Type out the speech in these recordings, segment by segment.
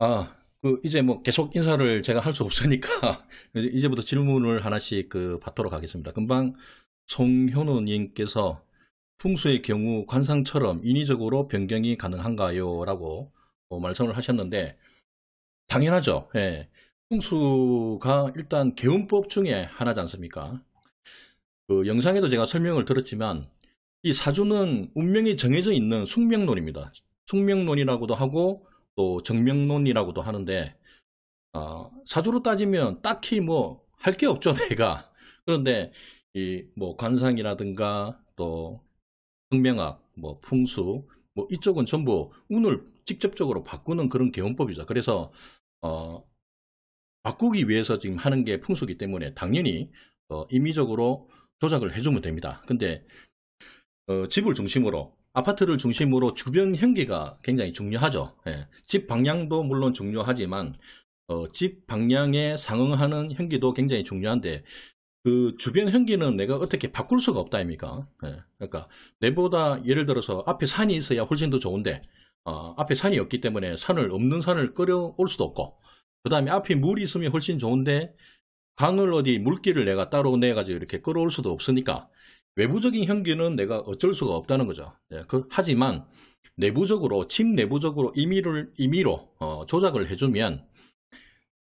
아, 그 이제 뭐 계속 인사를 제가 할 수 없으니까 이제부터 질문을 하나씩 그 받도록 하겠습니다. 금방 송현우님께서 풍수의 경우 관상처럼 인위적으로 변경이 가능한가요? 라고 어, 말씀을 하셨는데 당연하죠. 예. 풍수가 일단 개운법 중에 하나지 않습니까? 그 영상에도 제가 설명을 들었지만 이 사주는 운명이 정해져 있는 숙명론입니다. 숙명론이라고도 하고 또 정명론이라고도 하는데 어, 사주로 따지면 딱히 뭐 할 게 없죠 내가 그런데 이 뭐 관상이라든가 또흥명학뭐 풍수 뭐 이쪽은 전부 운을 직접적으로 바꾸는 그런 개운법이죠 그래서 어, 바꾸기 위해서 지금 하는 게 풍수기 때문에 당연히 어, 임의적으로 조작을 해주면 됩니다 근데 어, 집을 중심으로 아파트를 중심으로 주변 향기가 굉장히 중요하죠. 예. 집 방향도 물론 중요하지만 어, 집 방향에 상응하는 향기도 굉장히 중요한데 그 주변 향기는 내가 어떻게 바꿀 수가 없다 아닙니까? 예. 그러니까 내보다 예를 들어서 앞에 산이 있어야 훨씬 더 좋은데 어, 앞에 산이 없기 때문에 산을 없는 산을 끌어올 수도 없고 그 다음에 앞에 물이 있으면 훨씬 좋은데 강을 어디 물길을 내가 따로 내가지고 이렇게 끌어올 수도 없으니까 외부적인 현기는 내가 어쩔 수가 없다는 거죠. 예, 그, 하지만 내부적으로 집 내부적으로 임의를 임의로 어, 조작을 해주면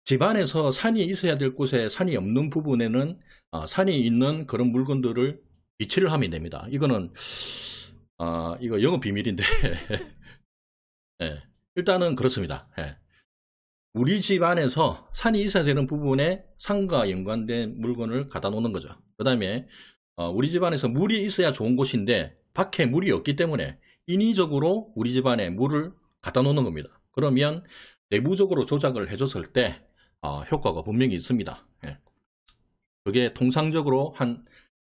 집안에서 산이 있어야 될 곳에 산이 없는 부분에는 어, 산이 있는 그런 물건들을 위치를 하면 됩니다. 이거는 어, 이거 영업 비밀인데 예, 일단은 그렇습니다. 예. 우리 집 안에서 산이 있어야 되는 부분에 산과 연관된 물건을 갖다 놓는 거죠. 그 다음에 어, 우리 집안에서 물이 있어야 좋은 곳인데 밖에 물이 없기 때문에 인위적으로 우리 집안에 물을 갖다 놓는 겁니다. 그러면 내부적으로 조작을 해줬을 때 어, 효과가 분명히 있습니다. 예. 그게 통상적으로 한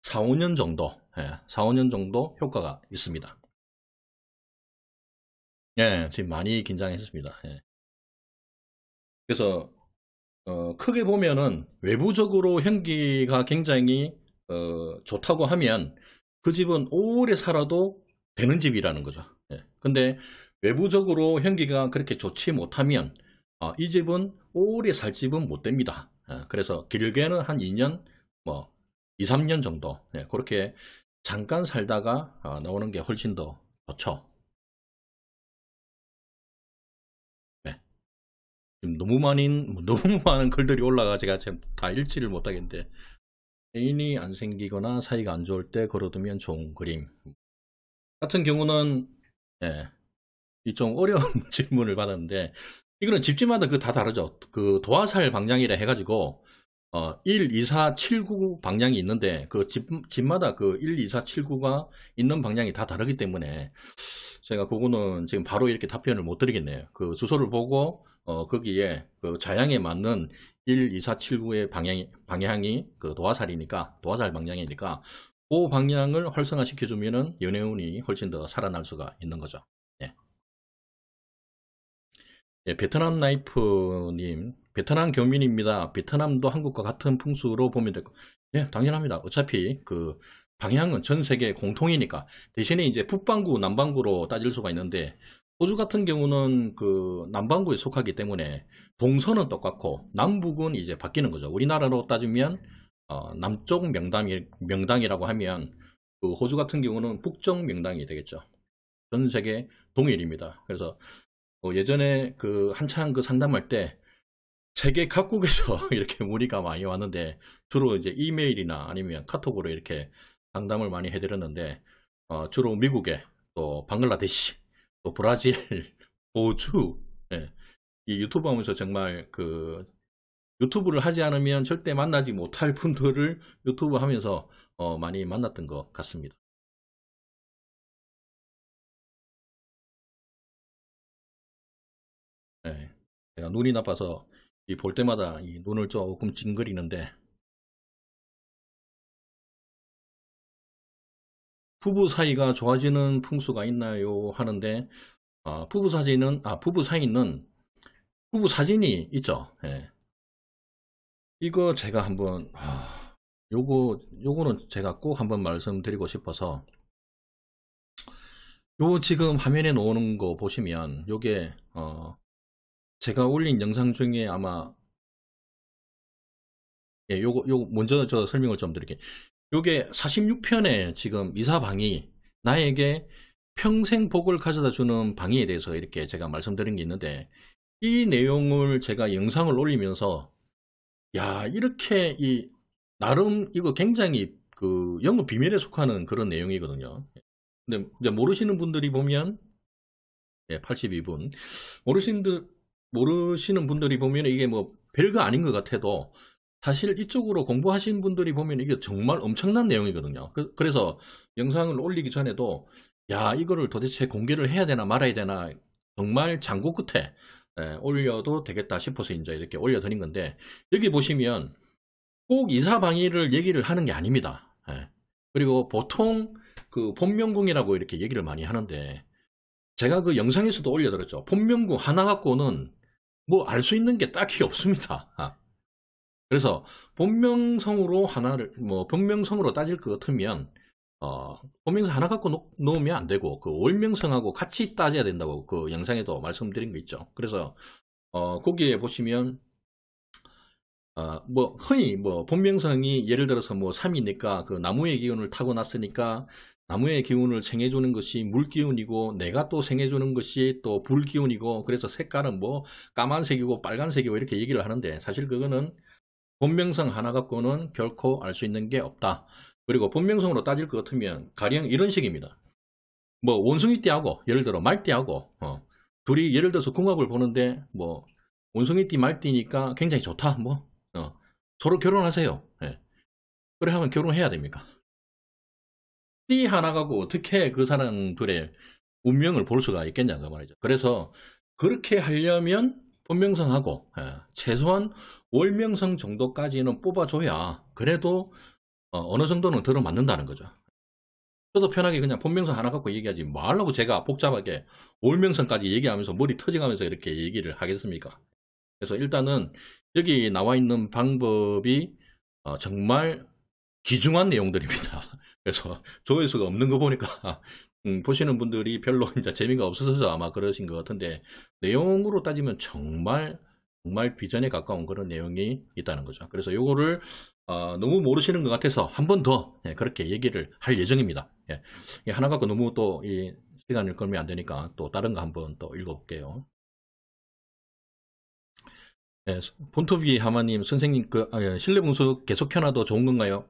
4, 5년 정도, 예, 4, 5년 정도 효과가 있습니다. 예, 지금 많이 긴장했습니다. 예. 그래서 어, 크게 보면은 외부적으로 현기가 굉장히 어, 좋다고 하면 그 집은 오래 살아도 되는 집이라는 거죠. 예. 근데 외부적으로 향기가 그렇게 좋지 못하면 어, 이 집은 오래 살 집은 못 됩니다. 예. 그래서 길게는 한 2년, 뭐 2, 3년 정도 예. 그렇게 잠깐 살다가 어, 나오는 게 훨씬 더 좋죠. 네. 지금 너무 많은 너무 많은 글들이 올라가 제가 지금 다 읽지를 못하겠는데 애인이 안 생기거나 사이가 안 좋을 때 걸어두면 좋은 그림 같은 경우는 예, 이 좀 어려운 질문을 받았는데 이거는 집집마다 그 다 다르죠 그 도화살 방향이라 해가지고 어, 1, 2, 4, 7, 9 방향이 있는데 그 집, 집마다 그 1, 2, 4, 7, 9가 있는 방향이 다 다르기 때문에 제가 그거는 지금 바로 이렇게 답변을 못 드리겠네요. 그 주소를 보고 어, 거기에 그 자양에 맞는 12479의 방향이, 방향이 그 도화살이니까 도화살 방향이니까 그 방향을 활성화시켜주면 연애운이 훨씬 더 살아날 수가 있는 거죠. 예. 예, 베트남 나이프님, 베트남 교민입니다. 베트남도 한국과 같은 풍수로 보면 될 거. 예, 당연합니다. 어차피 그 방향은 전 세계 공통이니까 대신에 이제 북반구, 남반구로 따질 수가 있는데 호주 같은 경우는 그 남반구에 속하기 때문에 동서는 똑같고 남북은 이제 바뀌는 거죠. 우리나라로 따지면 어, 남쪽 명당이, 명당이라고 하면 그 호주 같은 경우는 북쪽 명당이 되겠죠. 전 세계 동일입니다. 그래서 어, 예전에 그 한창 그 상담할 때 세계 각국에서 이렇게 문의가 많이 왔는데 주로 이제 이메일이나 아니면 카톡으로 이렇게 상담을 많이 해드렸는데 어, 주로 미국에 또 방글라데시 또 브라질 호주 예, 이 유튜브 하면서 정말 그 유튜브를 하지 않으면 절대 만나지 못할 분들을 유튜브 하면서 어, 많이 만났던 것 같습니다. 네, 제가 눈이 나빠서 이 볼 때마다 이 눈을 조금 찡그리는데 부부 사이가 좋아지는 풍수가 있나요? 하는데 아, 부부 사이는 아 부부 사이는 부부 사진이 있죠. 예. 이거 제가 한번 아, 요거 요거는 제가 꼭 한번 말씀드리고 싶어서 요 지금 화면에 나오는 거 보시면 요게 어 제가 올린 영상 중에 아마 예, 요거 요 먼저 저 설명을 좀 드릴게요. 요게 46편에 지금 이사방이 나에게 평생 복을 가져다 주는 방위에 대해서 이렇게 제가 말씀드린 게 있는데 이 내용을 제가 영상을 올리면서 야 이렇게 이 나름 이거 굉장히 그 영어 비밀에 속하는 그런 내용이거든요. 근데 이제 모르시는 분들이 보면 예, 82분 모르시는 모르시는 분들이 보면 이게 뭐 별거 아닌 것 같아도 사실 이쪽으로 공부하신 분들이 보면 이게 정말 엄청난 내용이거든요. 그, 래서 영상을 올리기 전에도 야 이거를 도대체 공개를 해야 되나 말아야 되나 정말 장고 끝에 예, 올려도 되겠다 싶어서 이제 이렇게 올려드린 건데 여기 보시면 꼭 이사 방위를 얘기를 하는 게 아닙니다. 예, 그리고 보통 그 본명궁이라고 이렇게 얘기를 많이 하는데 제가 그 영상에서도 올려드렸죠. 본명궁 하나 갖고는 뭐 알 수 있는 게 딱히 없습니다. 아. 그래서 본명성으로 하나를 뭐 본명성으로 따질 것 같으면 어, 본명사 하나 갖고 놓, 놓으면 안 되고 그 월명성하고 같이 따져야 된다고 그 영상에도 말씀드린 거 있죠. 그래서 어, 거기에 보시면 어, 뭐 흔히 뭐 본명성이 예를 들어서 뭐 3이니까 그 나무의 기운을 타고 났으니까 나무의 기운을 생해주는 것이 물기운이고 내가 또 생해주는 것이 또 불기운이고 그래서 색깔은 뭐 까만색이고 빨간색이고 이렇게 얘기를 하는데 사실 그거는 본명성 하나 갖고는 결코 알 수 있는 게 없다. 그리고 본명성으로 따질 것 같으면 가령 이런 식입니다. 뭐 원숭이 띠하고 예를 들어 말띠하고 어, 둘이 예를 들어서 궁합을 보는데 뭐 원숭이 띠 말띠니까 굉장히 좋다 뭐 어, 서로 결혼하세요. 예. 그래 하면 결혼해야 됩니까? 띠 하나 가고 어떻게 그 사람 둘의 운명을 볼 수가 있겠냐가 말이죠. 그래서 그렇게 하려면 본명성하고 예, 최소한 월명성 정도까지는 뽑아줘야 그래도 어, 느 정도는 들어맞는다는 거죠. 저도 편하게 그냥 본명선 하나 갖고 얘기하지 말라고 제가 복잡하게 올명선까지 얘기하면서 머리 터져가면서 이렇게 얘기를 하겠습니까? 그래서 일단은 여기 나와 있는 방법이 어, 정말 기중한 내용들입니다. 그래서 조회수가 없는 거 보니까 음, 보시는 분들이 별로 이제 재미가 없어서 아마 그러신 것 같은데 내용으로 따지면 정말 정말 비전에 가까운 그런 내용이 있다는 거죠. 그래서 요거를 어, 너무 모르시는 것 같아서 한 번더 예, 그렇게 얘기를 할 예정입니다. 예. 예, 하나 갖고 너무 또이 시간을 끌면 안 되니까 또 다른 거 한번 또 읽어볼게요. 본토비 하마님 선생님 그 아, 실내 분수 계속 켜놔도 좋은 건가요?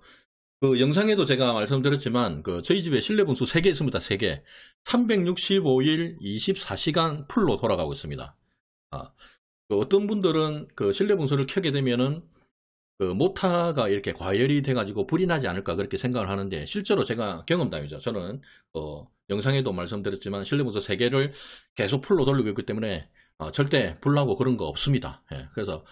그 영상에도 제가 말씀드렸지만 그 저희 집에 실내 분수 3개 있습니다. 3개. 365일 24시간 풀로 돌아가고 있습니다. 아, 그 어떤 분들은 그 실내 분수를 켜게 되면은 그 모타가 이렇게 과열이 돼가지고 불이 나지 않을까 그렇게 생각을 하는데 실제로 제가 경험담이죠. 저는 어, 영상에도 말씀드렸지만 실내부서 3개를 계속 풀로 돌리고 있기 때문에 어, 절대 불나고 그런 거 없습니다. 예, 그래서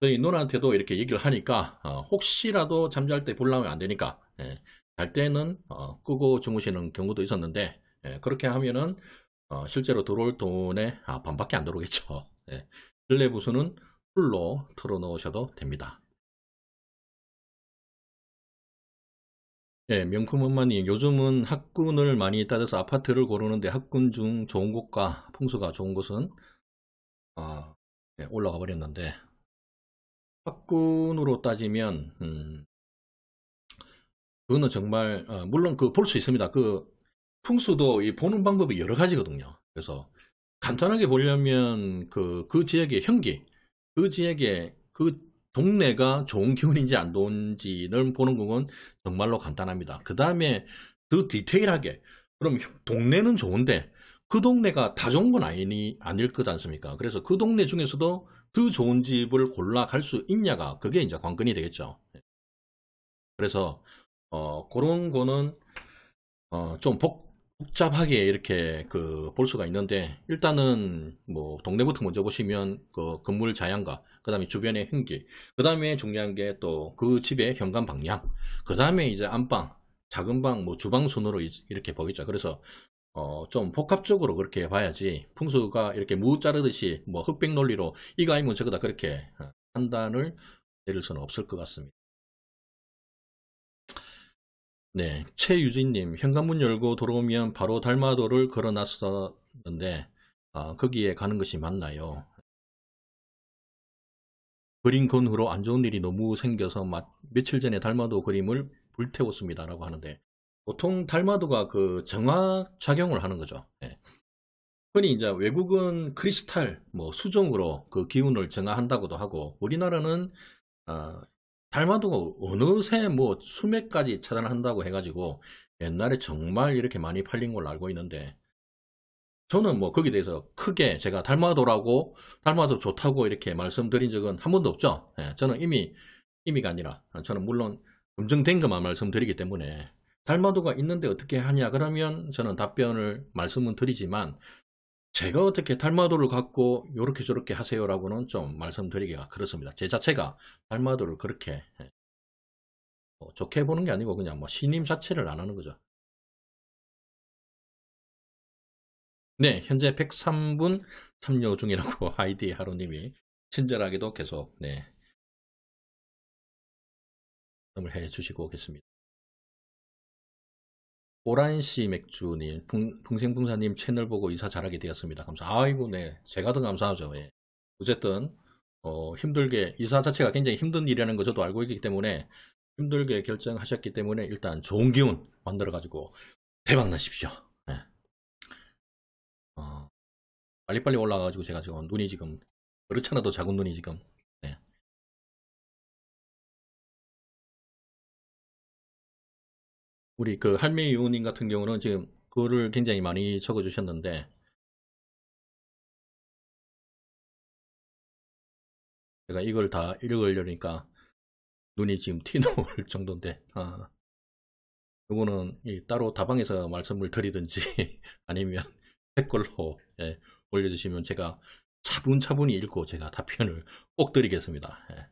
저희 누나한테도 이렇게 얘기를 하니까 어, 혹시라도 잠잘 때 불나면 안 되니까 예, 잘 때는 어, 끄고 주무시는 경우도 있었는데 예, 그렇게 하면은 어, 실제로 들어올 돈의 아, 반밖에 안 들어오겠죠. 예, 실내 부수는 풀로 틀어놓으셔도 됩니다. 예, 명품은만이 요즘은 학군을 많이 따져서 아파트를 고르는데 학군 중 좋은 곳과 풍수가 좋은 곳은 아, 예, 올라가 버렸는데 학군으로 따지면 음, 그거는 정말 어, 물론 그 볼 수 있습니다. 그 풍수도 이 보는 방법이 여러 가지거든요. 그래서 간단하게 보려면 그, 그 지역의 현기, 그 지역의 그 동네가 좋은 기운인지 안 좋은지를 보는 건 정말로 간단합니다. 그 다음에 그 디테일하게 그럼 동네는 좋은데 그 동네가 다 좋은 건 아니 아닐 것 않습니까? 그래서 그 동네 중에서도 더 좋은 집을 골라 갈 수 있냐가 그게 이제 관건이 되겠죠. 그래서 어 그런 거는 어, 좀 복, 잡하게 이렇게 그 볼 수가 있는데 일단은 뭐 동네부터 먼저 보시면 그 건물 자양과 그 다음에 주변의 흉기, 그 다음에 중요한 게 또 그 집의 현관 방향, 그 다음에 이제 안방, 작은 방, 뭐 주방 순으로 이렇게 보겠죠. 그래서 어, 좀 복합적으로 그렇게 봐야지 풍수가 이렇게 무 자르듯이 뭐 흑백 논리로 이거 아니면 저거다 그렇게 어, 판단을 내릴 수는 없을 것 같습니다. 네, 최유진님 현관문 열고 들어오면 바로 달마도를 걸어놨었는데 아, 거기에 가는 것이 맞나요? 그린 근후로 안 좋은 일이 너무 생겨서 막 며칠 전에 달마도 그림을 불태웠습니다라고 하는데 보통 달마도가 그 정화 작용을 하는 거죠. 예. 흔히 이제 외국은 크리스탈, 뭐수종으로그 기운을 정화한다고도 하고 우리나라는 어, 달마도가 어느새 뭐 수맥까지 차단한다고 해가지고 옛날에 정말 이렇게 많이 팔린 걸로 알고 있는데 저는 뭐 거기에 대해서 크게 제가 닮아도라고 닮아도 좋다고 이렇게 말씀드린 적은 한 번도 없죠. 예, 저는 이미 이미가 아니라 저는 물론 검증된 것만 말씀드리기 때문에 달마도가 있는데 어떻게 하냐 그러면 저는 답변을 말씀은 드리지만 제가 어떻게 달마도를 갖고 요렇게 저렇게 하세요라고는 좀 말씀드리기가 그렇습니다. 제 자체가 달마도를 그렇게 예, 뭐 좋게 보는 게 아니고 그냥 뭐 신임 자체를 안 하는 거죠. 네, 현재 103분 참여 중이라고 아이디 하루님이 친절하게도 계속 네 말씀을 해주시고 계십니다. 오란시 맥주님, 동생붕사님 채널 보고 이사 잘하게 되었습니다. 감사. 아이고, 네, 제가 더 감사하죠. 예. 어쨌든 어, 힘들게 이사 자체가 굉장히 힘든 일이라는 거 저도 알고 있기 때문에 힘들게 결정하셨기 때문에 일단 좋은 기운 만들어 가지고 대박 나십시오. 빨리빨리 올라가가지고 제가 지금 눈이 지금 그렇잖아도 작은 눈이 지금 네. 우리 그 할미 의원님 같은 경우는 지금 그거를 굉장히 많이 적어주셨는데 제가 이걸 다 읽으려니까 눈이 지금 튀는 정도인데 아, 이거는 따로 다방에서 말씀을 드리든지 아니면 댓글로 예, 올려주시면 제가 차분차분히 읽고 제가 답변을 꼭 드리겠습니다. 예.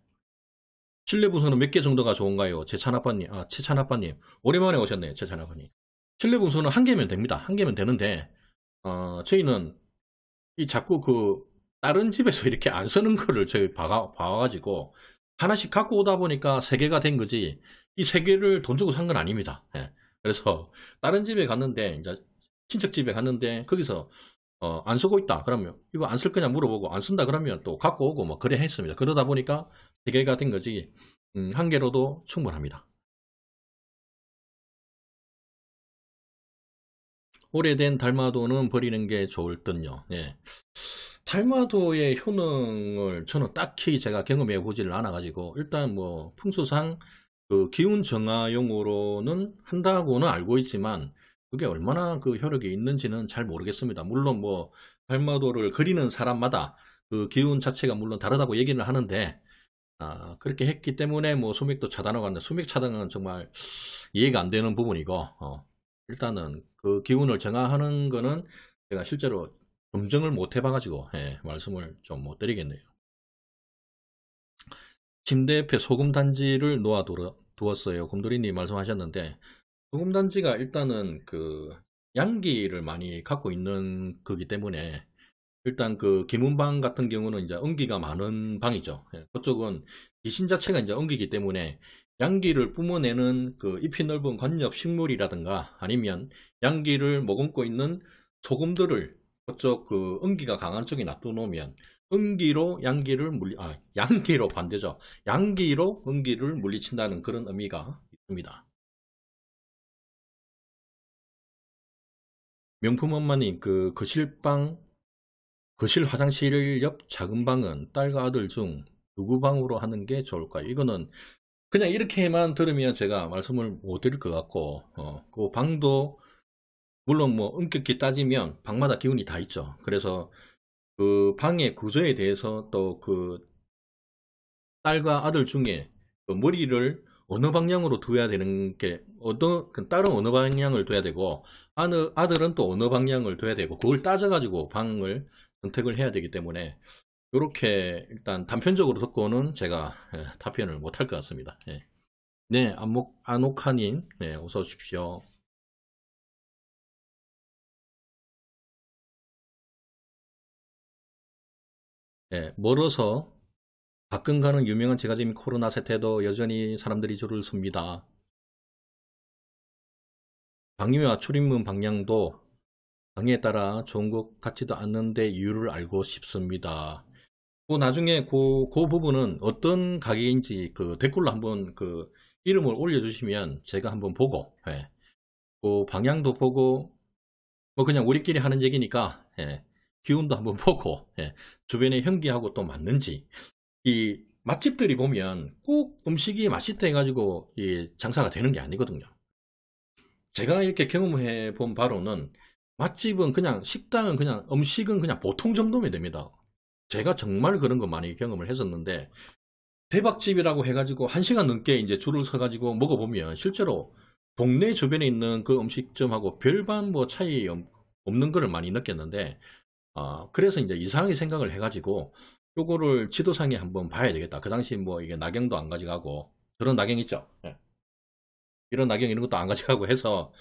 실내 분석는몇 개 정도가 좋은가요? 제찬 아빠님, 아, 최찬 아빠님. 오랜만에 오셨네요, 제찬 아빠님. 실내 분석는한 개면 됩니다. 한 개면 되는데, 어, 저희는 이 자꾸 그 다른 집에서 이렇게 안 쓰는 거를 저희 봐가, 봐가지고 하나씩 갖고 오다 보니까 세 개가 된 거지, 이 세 개를 돈 주고 산 건 아닙니다. 예. 그래서 다른 집에 갔는데, 이제 친척 집에 갔는데, 거기서 어, 안 쓰고 있다 그러면 이거 안 쓸 거냐 물어보고 안 쓴다 그러면 또 갖고 오고 뭐 그래 했습니다. 그러다 보니까 대개가 된 거지 음, 한 개로도 충분합니다. 오래된 달마도는 버리는 게 좋을 듯요. 예. 달마도의 효능을 저는 딱히 제가 경험해 보지를 않아 가지고 일단 뭐 풍수상 그 기온 정화용으로는 한다고는 알고 있지만 그게 얼마나 그 효력이 있는지는 잘 모르겠습니다. 물론 뭐 달마도를 그리는 사람마다 그 기운 자체가 물론 다르다고 얘기를 하는데 아, 그렇게 했기 때문에 뭐 수맥도 차단하고 하는데 수맥 차단은 정말 이해가 안 되는 부분이고 어, 일단은 그 기운을 정화하는 거는 제가 실제로 검증을 못 해봐가지고 예, 말씀을 좀 못 드리겠네요. 침대 옆에 소금 단지를 놓아 두었어요. 곰돌이님 말씀하셨는데 저금단지가 일단은 그 양기를 많이 갖고 있는 거기 때문에 일단 그 김은방 같은 경우는 이제 음기가 많은 방이죠. 예, 그쪽은 귀신 자체가 이제 음기이기 때문에 양기를 뿜어내는 그 잎이 넓은 관엽 식물이라든가 아니면 양기를 머금고 있는 소금들을 그쪽 그 음기가 강한 쪽에 놔두놓으면 음기로 양기를 물리 아 양기로 반대죠. 양기로 음기를 물리친다는 그런 의미가 있습니다. 명품엄마는 그 거실방, 그 거실 그 화장실 옆 작은 방은 딸과 아들 중 누구 방으로 하는 게 좋을까요? 이거는 그냥 이렇게만 들으면 제가 말씀을 못 드릴 것 같고, 어, 그 방도, 물론 뭐 엄격히 따지면 방마다 기운이 다 있죠. 그래서 그 방의 구조에 대해서 또 그 딸과 아들 중에 그 머리를 어느 방향으로 둬야 되는 게 어떤 다른 어느 방향을 둬야 되고 아들, 아들은 또 어느 방향을 둬야 되고 그걸 따져가지고 방을 선택을 해야 되기 때문에 이렇게 일단 단편적으로 듣고는 제가 예, 답변을 못 할 것 같습니다. 예. 네, 안목 안옥하님, 네, 어서 오십시오. 예, 멀어서 가끔가는 유명한 제가 지금 코로나 세태도 여전히 사람들이 줄을 섭니다. 방류와 출입문 방향도 강에 따라 좋은 것 같지도 않는데 이유를 알고 싶습니다. 그 나중에 그, 그 부분은 어떤 가게인지 그 댓글로 한번 그 이름을 올려주시면 제가 한번 보고 예. 그 방향도 보고 뭐 그냥 우리끼리 하는 얘기니까 예. 기운도 한번 보고 예. 주변에 현기하고 또 맞는지 이 맛집들이 보면 꼭 음식이 맛있다 해가지고 이 장사가 되는 게 아니거든요. 제가 이렇게 경험해 본 바로는 맛집은 그냥 식당은 그냥 음식은 그냥 보통 정도면 됩니다. 제가 정말 그런 거 많이 경험을 했었는데 대박집이라고 해가지고 한 시간 넘게 이제 줄을 서가지고 먹어보면 실제로 동네 주변에 있는 그 음식점하고 별반 뭐 차이 없는 거를 많이 느꼈는데 어, 그래서 이제 이상하게 생각을 해가지고 요거를 지도상에 한번 봐야 되겠다. 그 당시 뭐 이게 낙영도 안 가져가고 그런 낙영 있죠. 네. 이런 낙영 이런 것도 안 가져가고 해서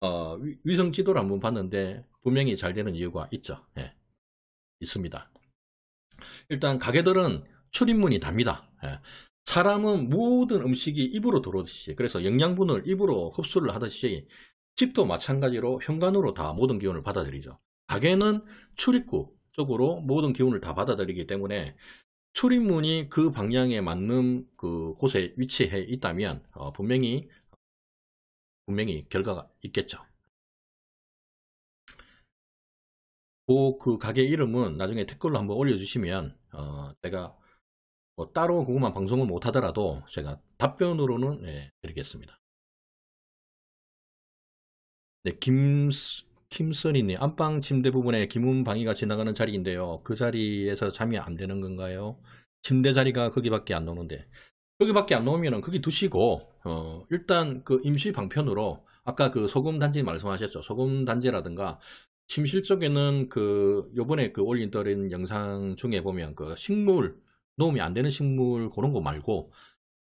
어, 위, 성 지도를 한번 봤는데 분명히 잘 되는 이유가 있죠. 네. 있습니다. 일단 가게들은 출입문이 답니다. 네. 사람은 모든 음식이 입으로 들어오듯이 그래서 영양분을 입으로 흡수를 하듯이 집도 마찬가지로 현관으로 다 모든 기운을 받아들이죠. 가게는 출입구, 적으로 모든 기운을 다 받아들이기 때문에 출입문이 그 방향에 맞는 그 곳에 위치해 있다면 어, 분명히 분명히 결과가 있겠죠. 그, 가게 이름은 나중에 댓글로 한번 올려주시면 어, 제가 뭐 따로 그것만 방송을 못하더라도 제가 답변으로는 예, 드리겠습니다. 네, 김 김선희님, 안방 침대 부분에 김문 방위가 지나가는 자리인데요. 그 자리에서 잠이 안 되는 건가요? 침대 자리가 거기밖에 안오는데 거기밖에 안오면은 거기 두시고, 어, 일단 그 임시 방편으로 아까 그 소금 단지 말씀하셨죠. 소금 단지라든가 침실 쪽에는 그 요번에 그 올린 떠린 영상 중에 보면 그 식물 놓으면 안 되는 식물 그런 거 말고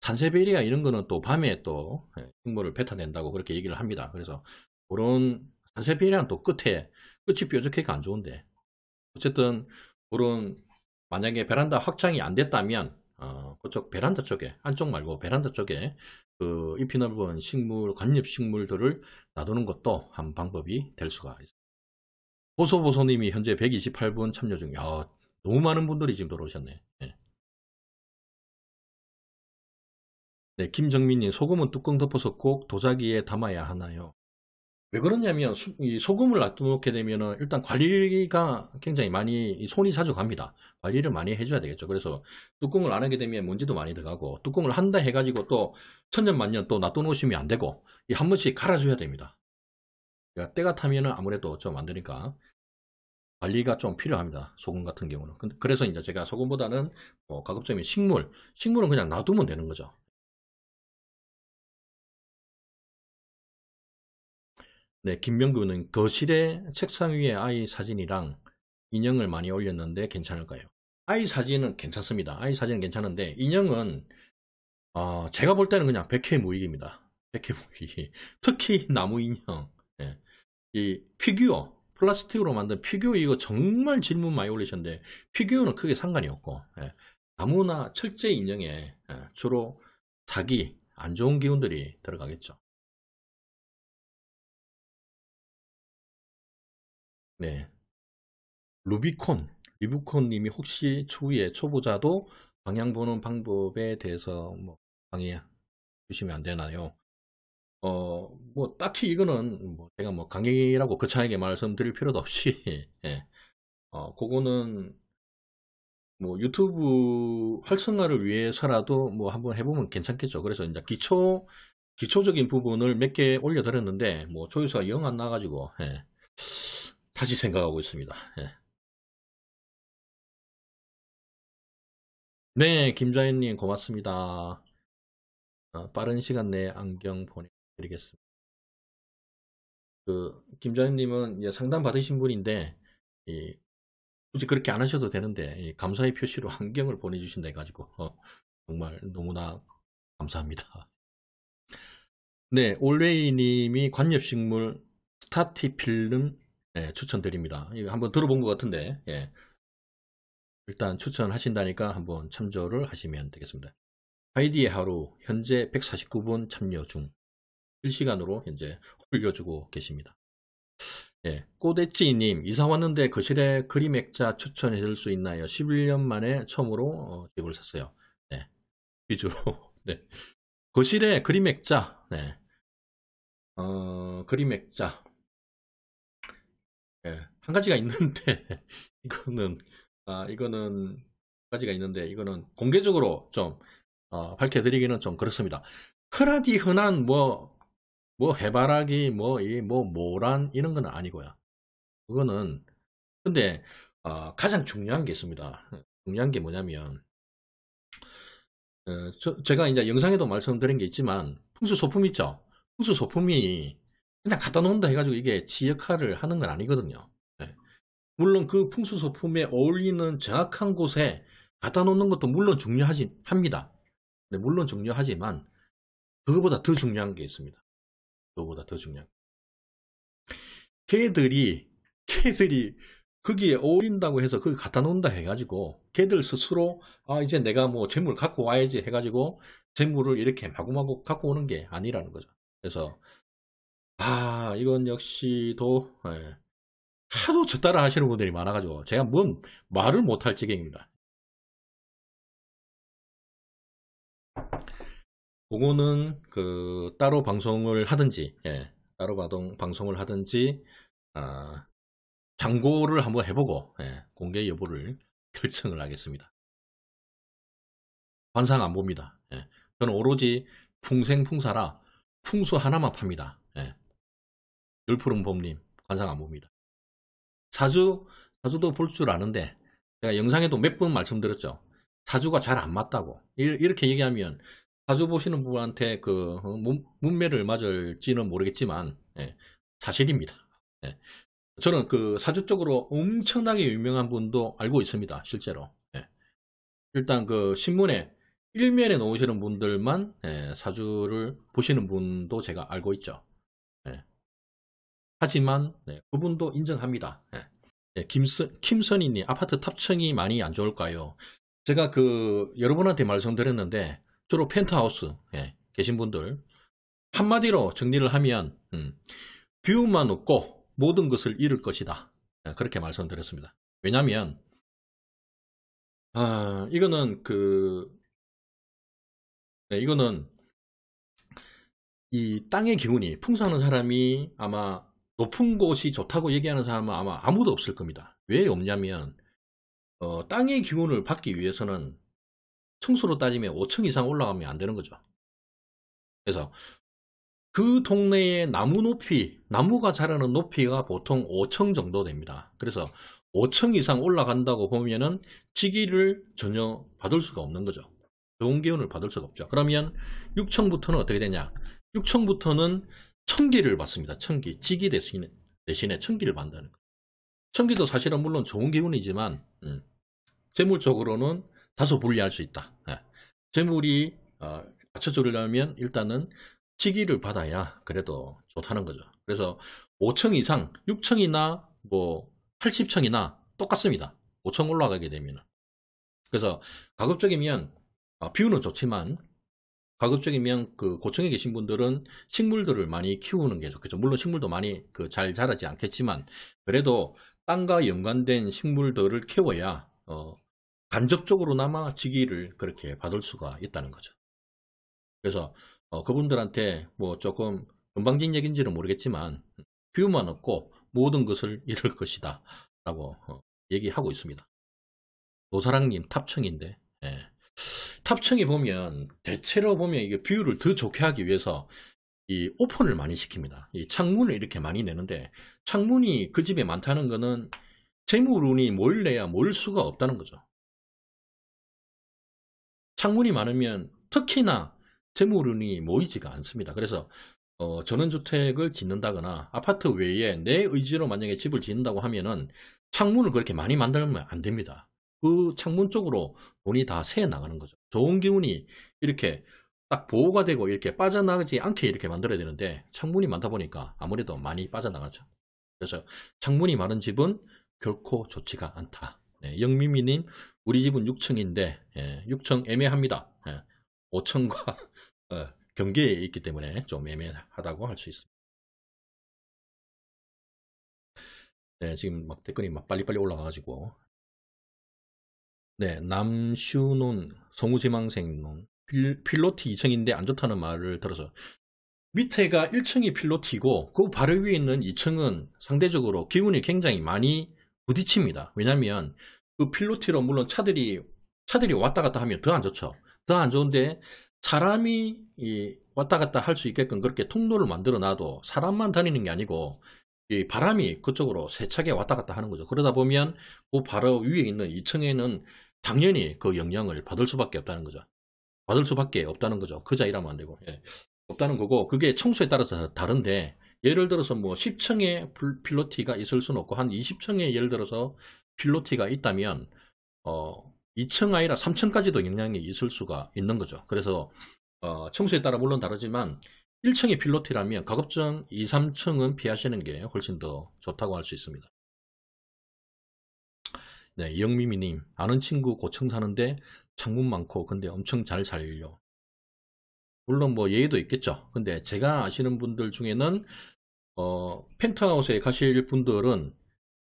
산세베리아 이런 거는 또 밤에 또 예, 식물을 뱉어낸다고 그렇게 얘기를 합니다. 그래서 그런 산세비랑 또 끝에 끝이 뾰족해가 안 좋은데 어쨌든 그런 만약에 베란다 확장이 안 됐다면 어, 그쪽 베란다 쪽에 한쪽 말고 베란다 쪽에 그 잎이 넓은 식물 관엽 식물들을 놔두는 것도 한 방법이 될 수가 있습니다. 보소보소님이 현재 128분 참여 중이야. 너무 많은 분들이 지금 들어오셨네. 네. 네, 김정민님 소금은 뚜껑 덮어서 꼭 도자기에 담아야 하나요? 왜 그러냐면 수, 이 소금을 놔두게 되면 일단 관리가 굉장히 많이 손이 자주 갑니다. 관리를 많이 해줘야 되겠죠. 그래서 뚜껑을 안 하게 되면 먼지도 많이 들어가고 뚜껑을 한다 해가지고 또 천년만년 또 놔둬놓으시면 안 되고 이 한 번씩 갈아줘야 됩니다. 그러니까 때가 타면은 아무래도 좀 안 되니까 관리가 좀 필요합니다. 소금 같은 경우는. 그래서 이제 제가 소금보다는 뭐 가급적이면 식물, 식물은 그냥 놔두면 되는 거죠. 네, 김명규는 거실에 책상 위에 아이 사진이랑 인형을 많이 올렸는데 괜찮을까요? 아이 사진은 괜찮습니다. 아이 사진은 괜찮은데 인형은 어, 제가 볼 때는 그냥 백해 무익입니다. 백해 무익. 특히 나무 인형. 네. 이 피규어 플라스틱으로 만든 피규어 이거 정말 질문 많이 올리셨는데 피규어는 크게 상관이 없고 예. 나무나 철제 인형에 예. 주로 자기 안 좋은 기운들이 들어가겠죠. 네. 루비콘, 리브콘님이 혹시 초기에 초보자도 방향 보는 방법에 대해서 뭐 강의 주시면 안 되나요? 어, 뭐 딱히 이거는 뭐 제가 뭐 강의라고 거창하게 그 말씀드릴 필요도 없이, 예. 어, 그거는 뭐 유튜브 활성화를 위해서라도 뭐 한번 해보면 괜찮겠죠. 그래서 이제 기초 기초적인 부분을 몇 개 올려드렸는데 뭐 조회수가 영 안 나가지고 예. 다시 생각하고 있습니다. 예. 네, 김자연님 고맙습니다. 아, 빠른 시간 내에 안경 보내드리겠습니다. 그 김자연님은 상담 받으신 분인데 예, 굳이 그렇게 안 하셔도 되는데 예, 감사의 표시로 안경을 보내주신다 해가지고 어, 정말 너무나 감사합니다. 네, 올웨이님이 관엽식물 스타티필름 예, 추천드립니다. 한번 들어본 것 같은데 예. 일단 추천하신다니까 한번 참조를 하시면 되겠습니다. 하이디의 하루 현재 149분 참여 중 실시간으로 현재 올려주고 계십니다. 예, 꼬대찌님 이사 왔는데 거실에 그림 액자 추천해 줄 수 있나요? 11년 만에 처음으로 어, 집을 샀어요. 네, 위주로 네. 거실에 그림 액자 네. 어, 그림 액자 예, 한 가지가 있는데 이거는 아 이거는 한 가지가 있는데 이거는 공개적으로 좀 어, 밝혀드리기는 좀 그렇습니다. 흔하디 흔한 뭐뭐 뭐 해바라기 뭐 이뭐 뭐 모란 이런 건 아니고요. 그거는 근데 어, 가장 중요한 게 있습니다. 중요한 게 뭐냐면 어, 저, 제가 이제 영상에도 말씀드린 게 있지만 풍수 소품 있죠. 풍수 소품이 그냥 갖다 놓는다 해가지고 이게 지 역할을 하는 건 아니거든요. 네. 물론 그 풍수 소품에 어울리는 정확한 곳에 갖다 놓는 것도 물론 중요하지 합니다. 네, 물론 중요하지만 그거보다 더 중요한 게 있습니다. 그거보다 더 중요한. 개들이 개들이 거기에 어울린다고 해서 거기 갖다 놓는다 해가지고 개들 스스로 아 이제 내가 뭐 재물 갖고 와야지 해가지고 재물을 이렇게 마구마구 갖고 오는 게 아니라는 거죠. 그래서 아, 이건 역시도 예, 하도 저 따라 하시는 분들이 많아가지고 제가 뭔 말을 못할 지경입니다. 그거는 그 따로 방송을 하든지 예, 따로 방송 방송을 하든지 아, 장고를 한번 해보고 예, 공개 여부를 결정을 하겠습니다. 환상안 봅니다. 예, 저는 오로지 풍생풍사라 풍수 하나만 팝니다. 열푸름범님 관상 안 봅니다. 사주 사주도 볼 줄 아는데 제가 영상에도 몇 번 말씀드렸죠. 사주가 잘 안 맞다고 이렇게 얘기하면 사주 보시는 분한테 그 어, 문매를 맞을지는 모르겠지만 예, 사실입니다. 예. 저는 그 사주 쪽으로 엄청나게 유명한 분도 알고 있습니다. 실제로 예. 일단 그 신문에 일면에 놓으시는 분들만 예, 사주를 보시는 분도 제가 알고 있죠. 하지만 네, 그분도 인정합니다. 네, 김선, 김선희님 아파트 탑층이 많이 안 좋을까요? 제가 그 여러분한테 말씀드렸는데 주로 펜트하우스 예, 계신 분들 한마디로 정리를 하면 음, 뷰만 없고 모든 것을 잃을 것이다. 예, 그렇게 말씀드렸습니다. 왜냐하면 아, 이거는 그 네, 이거는 이 땅의 기운이 풍성한 사람이 아마 높은 곳이 좋다고 얘기하는 사람은 아마 아무도 없을 겁니다. 왜 없냐면 어, 땅의 기운을 받기 위해서는 청수로 따지면 5층 이상 올라가면 안 되는 거죠. 그래서 그 동네의 나무 높이, 나무가 자라는 높이가 보통 5층 정도 됩니다. 그래서 5층 이상 올라간다고 보면은 지기를 전혀 받을 수가 없는 거죠. 좋은 기운을 받을 수가 없죠. 그러면 6층부터는 어떻게 되냐? 6층부터는 천기를 받습니다. 천기. 지기 대신에, 대신에 천기를 받는 거. 천기도 사실은 물론 좋은 기운이지만, 음, 재물적으로는 다소 불리할 수 있다. 예. 재물이, 어, 갖춰주려면 일단은 지기를 받아야 그래도 좋다는 거죠. 그래서 5층 이상, 6층이나 뭐 80층이나 똑같습니다. 5층 올라가게 되면. 그래서 가급적이면 아, 어, 비유는 좋지만 가급적이면 그 고층에 계신 분들은 식물들을 많이 키우는 게 좋겠죠. 물론 식물도 많이 그 잘 자라지 않겠지만 그래도 땅과 연관된 식물들을 키워야 어 간접적으로나마 지기를 그렇게 받을 수가 있다는 거죠. 그래서 어 그분들한테 뭐 조금 금방진 얘기인지는 모르겠지만 비유만 없고 모든 것을 잃을 것이다 라고 어 얘기하고 있습니다. 노사랑님 탑층인데 예. 탑층에 보면 대체로 보면 이게 뷰를 더 좋게 하기 위해서 이 오픈을 많이 시킵니다. 이 창문을 이렇게 많이 내는데 창문이 그 집에 많다는 거는 재물운이 몰래야 몰 수가 없다는 거죠. 창문이 많으면 특히나 재물운이 모이지가 않습니다. 그래서 어, 전원주택을 짓는다거나 아파트 외에 내 의지로 만약에 집을 짓는다고 하면은 창문을 그렇게 많이 만들면 안 됩니다. 그 창문 쪽으로 돈이 다새어 나가는 거죠. 좋은 기운이 이렇게 딱 보호가 되고 이렇게 빠져나가지 않게 이렇게 만들어야 되는데 창문이 많다 보니까 아무래도 많이 빠져나가죠. 그래서 창문이 많은 집은 결코 좋지가 않다. 네, 영미미님 우리 집은 6층인데 예, 6층 애매합니다. 예, 5층과 어, 경계에 있기 때문에 좀 애매하다고 할 수 있습니다. 네, 지금 막 댓글이 막 빨리빨리 올라가가지고 네, 남슈논 성우지망생농 필로티 2층인데 안 좋다는 말을 들어서 밑에가 1층이 필로티고 그 바로 위에 있는 2층은 상대적으로 기운이 굉장히 많이 부딪힙니다. 왜냐하면 그 필로티로 물론 차들이 차들이 왔다 갔다 하면 더 안 좋죠. 더 안 좋은데 사람이 왔다 갔다 할 수 있게끔 그렇게 통로를 만들어 놔도 사람만 다니는 게 아니고 이 바람이 그쪽으로 세차게 왔다 갔다 하는 거죠. 그러다 보면 그 바로 위에 있는 2층에는 당연히 그 영향을 받을 수밖에 없다는 거죠. 받을 수밖에 없다는 거죠. 그자 리라면안 되고. 예. 없다는 거고 그게 청소에 따라서 다른데 예를 들어서 뭐 10층에 필로티가 있을 수는 없고 한 20층에 예를 들어서 필로티가 있다면 어 2층 아니라 3층까지도 영향이 있을 수가 있는 거죠. 그래서 어청소에 따라 물론 다르지만 1층이 필로티라면 가급적 2, 3층은 피하시는 게 훨씬 더 좋다고 할 수 있습니다. 네, 영미미님 아는 친구 고층 사는데 창문 많고 근데 엄청 잘 살려. 요 물론 뭐 예의도 있겠죠. 근데 제가 아시는 분들 중에는 어, 펜트하우스에 가실 분들은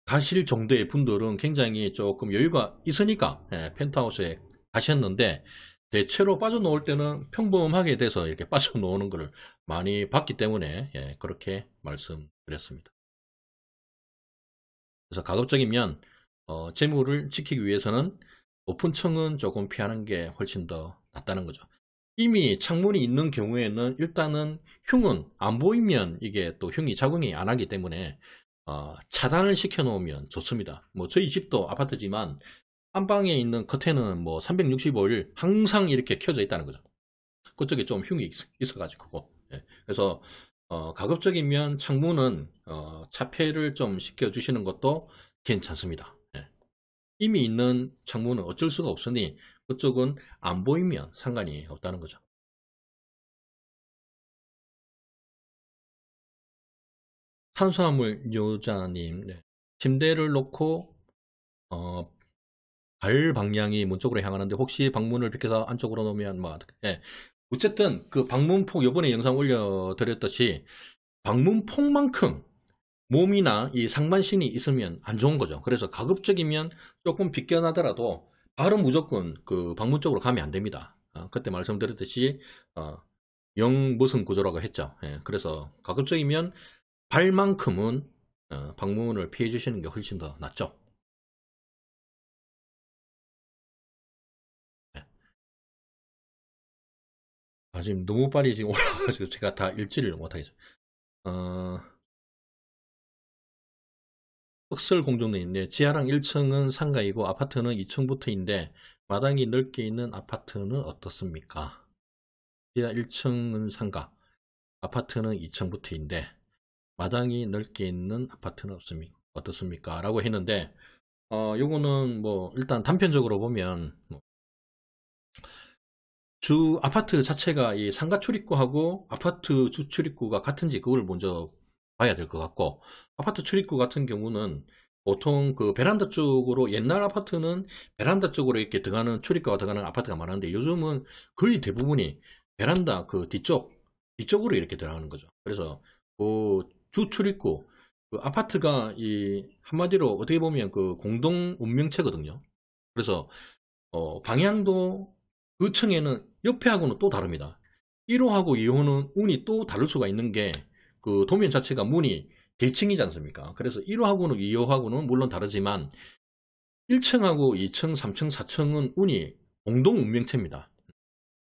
가실 정도의 분들은 굉장히 조금 여유가 있으니까 예, 펜트하우스에 가셨는데 대체로 빠져놓을 때는 평범하게 돼서 이렇게 빠져놓는 것을 많이 봤기 때문에 예, 그렇게 말씀드렸습니다. 그래서 가급적이면 어, 재물을 지키기 위해서는 오픈 층은 조금 피하는 게 훨씬 더 낫다는 거죠. 이미 창문이 있는 경우에는 일단은 흉은 안 보이면 이게 또 흉이 작용이 안 하기 때문에 어, 차단을 시켜 놓으면 좋습니다. 뭐 저희 집도 아파트지만 안방에 있는 커튼은 뭐 365일 항상 이렇게 켜져 있다는 거죠. 그쪽에 좀 흉이 있어 가지고. 예. 그래서 어, 가급적이면 창문은 어, 차폐를 좀 시켜 주시는 것도 괜찮습니다. 예. 이미 있는 창문은 어쩔 수가 없으니 그쪽은 안 보이면 상관이 없다는 거죠. 탄수화물 요자님 네. 침대를 놓고 어, 발 방향이 문 쪽으로 향하는데 혹시 방문을 비켜서 안쪽으로 놓으면 뭐 예. 어쨌든 그 방문폭 요번에 영상 올려드렸듯이 방문폭만큼 몸이나 이 상반신이 있으면 안 좋은 거죠. 그래서 가급적이면 조금 비껴나더라도 발은 무조건 그 방문 쪽으로 가면 안 됩니다. 어, 그때 말씀드렸듯이 어, 영 무슨 구조라고 했죠. 예, 그래서 가급적이면 발만큼은 어, 방문을 피해 주시는 게 훨씬 더 낫죠. 아, 지금 너무 빨리 지금 올라가가지고 제가 다 읽지를 못하겠어요. 어, 흑설 공동대인데 지하랑 1층은 상가이고 아파트는 2층부터인데 마당이 넓게 있는 아파트는 어떻습니까? 지하 1층은 상가, 아파트는 2층부터인데 마당이 넓게 있는 아파트는 없습니까? 어떻습니까? 라고 했는데 어, 요거는 뭐 일단 단편적으로 보면 뭐주 아파트 자체가 이 상가 출입구하고 아파트 주 출입구가 같은지 그걸 먼저 봐야 될 것 같고 아파트 출입구 같은 경우는 보통 그 베란다 쪽으로 옛날 아파트는 베란다 쪽으로 이렇게 들어가는 출입구가 들어가는 아파트가 많았는데 요즘은 거의 대부분이 베란다 그 뒤쪽 뒤쪽으로 이렇게 들어가는 거죠. 그래서 그 주 출입구 그 아파트가 이 한마디로 어떻게 보면 그 공동 운명체거든요. 그래서 어 방향도 그 층에는 옆에 하고는 또 다릅니다. 1호하고 2호는 운이 또 다를 수가 있는 게 그 도면 자체가 문이 대칭이지 않습니까? 그래서 1호하고는 2호하고는 물론 다르지만 1층하고 2층, 3층, 4층은 운이 공동 운명체입니다.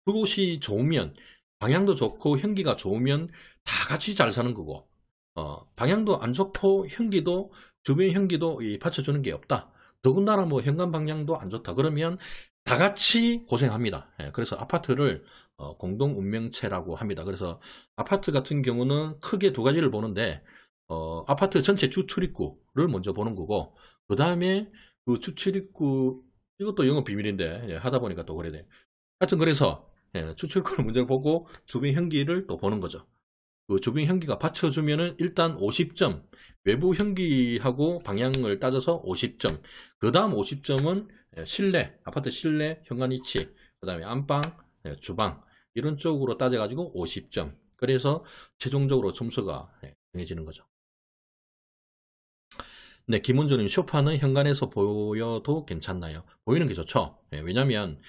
그곳이 좋으면 방향도 좋고 현기가 좋으면 다 같이 잘 사는 거고 어, 방향도 안 좋고 현기도 주변 현기도 받쳐주는 게 없다. 더군다나 뭐 현관 방향도 안 좋다. 그러면 다 같이 고생합니다. 예, 그래서 아파트를 어, 공동 운명체라고 합니다. 그래서 아파트 같은 경우는 크게 두 가지를 보는데 어, 아파트 전체 주출입구를 먼저 보는 거고 그 다음에 그 주출입구 이것도 영업 비밀인데 예, 하다 보니까 또 그래 야 돼. 하여튼 그래서 예, 추출구를 먼저 보고 주변 현기를 또 보는 거죠. 그 조빙 향기가 받쳐주면은 일단 50점 외부 향기하고 방향을 따져서 50점 그 다음 50점은 예, 실내 아파트 실내 현관 위치 그 다음에 안방 예, 주방 이런 쪽으로 따져가지고 50점 그래서 최종적으로 점수가 예, 정해지는 거죠 네, 김원준님 쇼파는 현관에서 보여도 괜찮나요? 보이는 게 좋죠. 네, 왜냐하면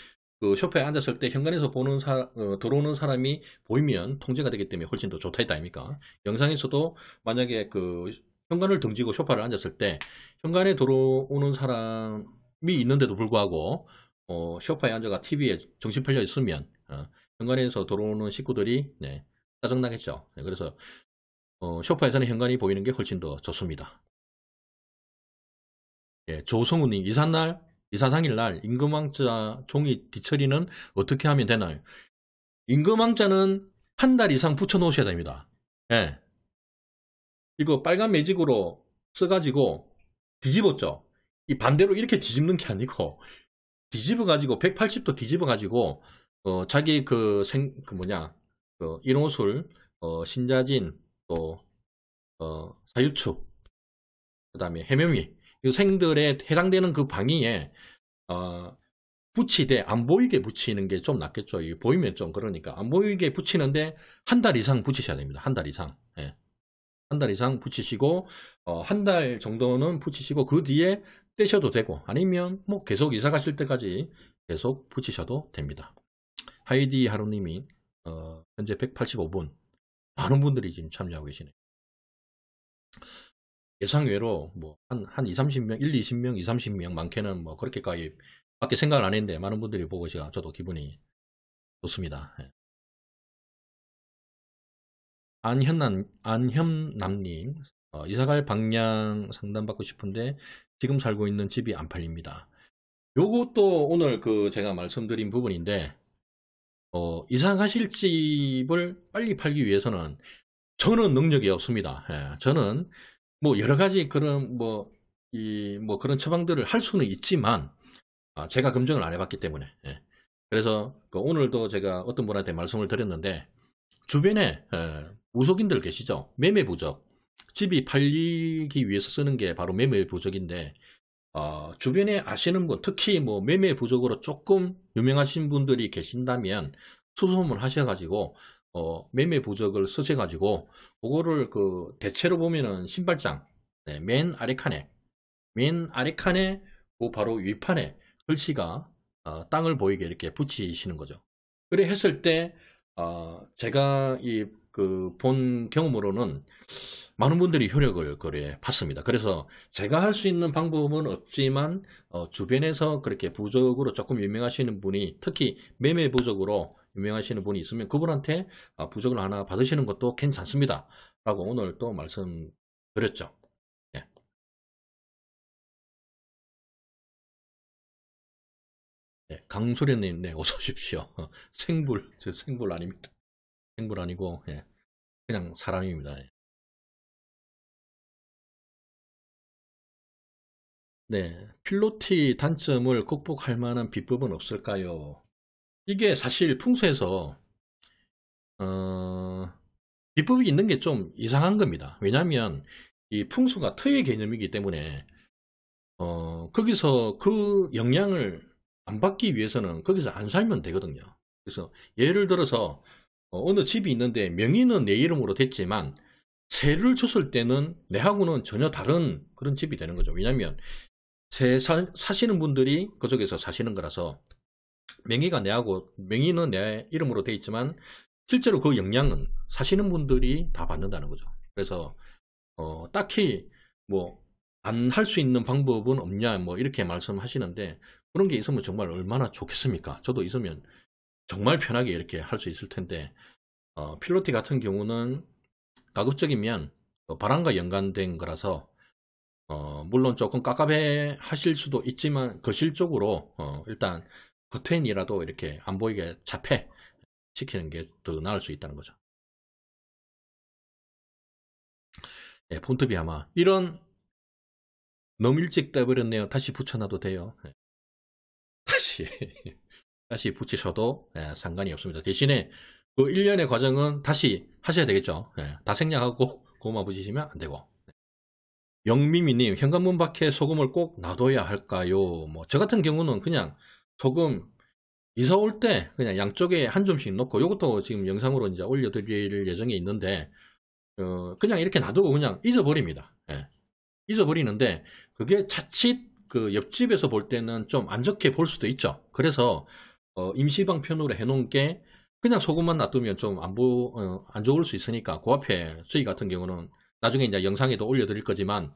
그 쇼파에 앉았을 때 현관에서 보는 사, 어, 들어오는 사람이 보이면 통제가 되기 때문에 훨씬 더 좋다 했다 아닙니까? 영상에서도 만약에 그 현관을 등지고 쇼파를 앉았을 때 현관에 들어오는 사람이 있는데도 불구하고 어, 쇼파에 앉아가 TV에 정신 팔려 있으면 어, 현관에서 들어오는 식구들이 네, 짜증나겠죠. 네, 그래서 어, 쇼파에서는 현관이 보이는 게 훨씬 더 좋습니다. 예, 조성우님 이삿날 이사상일 날 임금왕자 종이 뒤처리는 어떻게 하면 되나요? 임금왕자는 한 달 이상 붙여놓으셔야 됩니다. 예. 이거 빨간 매직으로 써가지고 뒤집었죠? 이 반대로 이렇게 뒤집는 게 아니고 뒤집어가지고 180도 뒤집어가지고 어, 자기 그 생, 그 뭐냐, 그 이노술, 어, 신자진, 또, 어, 사유축, 그 다음에 해명미 생들에 해당되는 그 방위에 어, 붙이되 안 보이게 붙이는 게 좀 낫겠죠. 이게 보이면 좀 그러니까 안 보이게 붙이는데 한 달 이상 붙이셔야 됩니다. 한 달 이상. 예. 한 달 이상 붙이시고 어, 한 달 정도는 붙이시고 그 뒤에 떼셔도 되고 아니면 뭐 계속 이사 가실 때까지 계속 붙이셔도 됩니다. 하이디 하루님이 어, 현재 185분 많은 분들이 지금 참여하고 계시네요. 예상외로 뭐 한 한 2, 30명, 1, 20명, 2, 30명 많게는 뭐 그렇게까지 밖에 생각을 안 했는데 많은 분들이 보고 제가 저도 기분이 좋습니다. 예. 안현남, 안현남님, 어, 이사갈 방향 상담받고 싶은데 지금 살고 있는 집이 안 팔립니다. 요것도 오늘 그 제가 말씀드린 부분인데, 어, 이사 가실 집을 빨리 팔기 위해서는 저는 능력이 없습니다. 예, 저는 뭐 여러 가지 그런 뭐이뭐 뭐 그런 처방들을 할 수는 있지만 아, 제가 검증을 안 해봤기 때문에 예. 그래서 그 오늘도 제가 어떤 분한테 말씀을 드렸는데 주변에 예, 어, 무속인들 계시죠 매매 부적 집이 팔리기 위해서 쓰는 게 바로 매매 부적인데 어, 주변에 아시는 분 특히 뭐 매매 부적으로 조금 유명하신 분들이 계신다면 수소문 하셔가지고 어, 매매 부적을 쓰셔 가지고 그거를 그 대체로 보면은 신발장 네, 맨 아래 칸에 맨 아래 칸에 그 바로 위판에 글씨가 어, 땅을 보이게 이렇게 붙이시는 거죠. 그래 했을 때 어, 제가 이그 본 경험으로는 많은 분들이 효력을 그래 봤습니다. 그래서 제가 할 수 있는 방법은 없지만 어, 주변에서 그렇게 부적으로 조금 유명하시는 분이 특히 매매 부적으로 유명하시는 분이 있으면 그분한테 아, 부적을 하나 받으시는 것도 괜찮습니다. 라고 오늘 또 말씀드렸죠. 예. 예, 강소련님, 네, 어서 오십시오. 생불, 저 생불 아닙니다. 생불 아니고, 예, 그냥 사람입니다. 예. 네, 필로티 단점을 극복할 만한 비법은 없을까요? 이게 사실 풍수에서 어, 비법이 있는 게 좀 이상한 겁니다. 왜냐하면 이 풍수가 터의 개념이기 때문에 어, 거기서 그 영향을 안 받기 위해서는 거기서 안 살면 되거든요. 그래서 예를 들어서 어, 어느 집이 있는데 명의는 내 이름으로 됐지만 세를 줬을 때는 내하고는 전혀 다른 그런 집이 되는 거죠. 왜냐하면 세 사, 사시는 분들이 그쪽에서 사시는 거라서 명의가 내하고 명의는 내 이름으로 돼 있지만 실제로 그 영향은 사시는 분들이 다 받는다는 거죠. 그래서 어, 딱히 뭐 안 할 수 있는 방법은 없냐 뭐 이렇게 말씀하시는데 그런 게 있으면 정말 얼마나 좋겠습니까? 저도 있으면 정말 편하게 이렇게 할 수 있을 텐데 어, 필로티 같은 경우는 가급적이면 바람과 연관된 거라서 어, 물론 조금 깝깝해 하실 수도 있지만 거실쪽으로 어, 일단 커튼이라도 이렇게 안 보이게 자폐 시키는 게 더 나을 수 있다는 거죠. 네, 폰트비 아마 이런 너무 일찍 떼버렸네요. 다시 붙여놔도 돼요. 네. 다시 다시 붙이셔도 네, 상관이 없습니다. 대신에 그 1년의 과정은 다시 하셔야 되겠죠. 네, 다 생략하고 고마 만 붙이시면 안 되고 영미미님 현관문 밖에 소금을 꼭 놔둬야 할까요? 뭐 저 같은 경우는 그냥 소금 이사 올 때 그냥 양쪽에 한 점씩 넣고 이것도 지금 영상으로 이제 올려드릴 예정이 있는데 어, 그냥 이렇게 놔두고 그냥 잊어버립니다. 예. 잊어버리는데 그게 자칫 그 옆집에서 볼 때는 좀 안 좋게 볼 수도 있죠. 그래서 어, 임시방편으로 해놓은 게 그냥 소금만 놔두면 좀안 어, 안 좋을 수 있으니까 그 앞에 저희 같은 경우는 나중에 이제 영상에도 올려드릴 거지만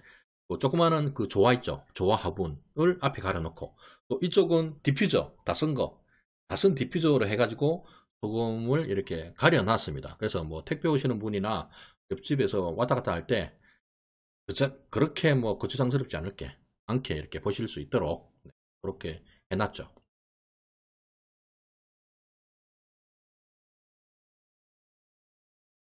그 조그마한 그 조화 있죠. 조화 화분을 앞에 가려놓고 또 이쪽은 디퓨저 다 쓴 거. 다 쓴 디퓨저로 해가지고 소금을 이렇게 가려놨습니다. 그래서 뭐 택배 오시는 분이나 옆집에서 왔다 갔다 할 때 그렇게 뭐 거추장스럽지 않을게 않게 이렇게 보실 수 있도록 네, 그렇게 해놨죠.